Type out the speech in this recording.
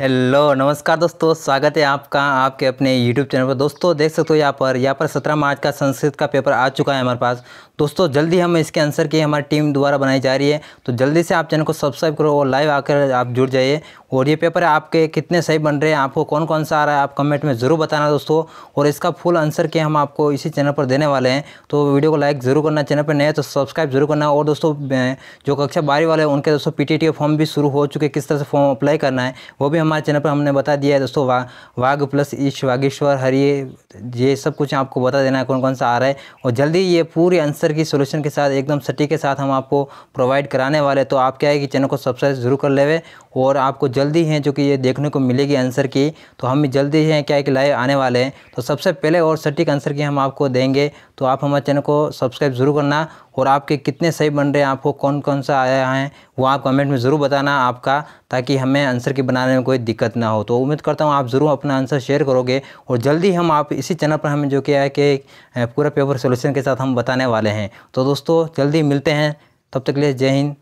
hello नमस्कार दोस्तों स्वागत है आपका आपके अपने यूट्यूब चैनल पर दोस्तों देख सकते हो यहाँ पर यहाँ पर सत्रह मार्च का संस्कृत का पेपर आ चुका है हमारे पास दोस्तों जल्दी हम इसके आंसर की हमारी टीम द्वारा बनाई जा रही है तो जल्दी से आप चैनल को सब्सक्राइब करो और लाइव आकर आप जुड़ जाइए और ये पेपर आपके कितने सही बन रहे हैं आपको कौन कौन सा आ रहा है आप कमेंट में ज़रूर बताना दोस्तों और इसका फुल आंसर के हम आपको इसी चैनल पर देने वाले हैं तो वीडियो को लाइक ज़रूर करना चैनल पर नए तो सब्सक्राइब जरूर करना और दोस्तों जो कक्षा बारी वाले हैं उनके दोस्तों पी टी फॉर्म भी शुरू हो चुके किस तरह से फॉर्म अप्लाई करना है वो भी हमारे चैनल पर हमने बता दिया है दोस्तों वाघ प्लस ईश वागेश्वर हरिये ये सब कुछ आपको बता देना है कौन कौन सा आ रहा है और जल्दी ये पूरे आंसर की सोल्यूशन के साथ एकदम सटीक के साथ हम आपको प्रोवाइड कराने वाले तो आप क्या है कि चैनल को सब्सक्राइब जरूर कर लेवे और आपको जल्दी हैं जो कि ये देखने को मिलेगी आंसर की तो हम जल्दी हैं क्या है कि लाइव आने वाले हैं तो सबसे पहले और सटीक आंसर की हम आपको देंगे तो आप हमारे चैनल को सब्सक्राइब जरूर करना और आपके कितने सही बन रहे हैं आपको कौन कौन सा आया है वो आप कमेंट में ज़रूर बताना आपका ताकि हमें आंसर की बनाने में कोई दिक्कत ना हो तो उम्मीद करता हूँ आप ज़रूर अपना आंसर शेयर करोगे और जल्दी हम आप इसी चैनल पर हमें जो किया है कि पूरा पेपर सोल्यूशन के साथ हम बताने वाले हैं तो दोस्तों जल्दी मिलते हैं तब तक के लिए जय हिंद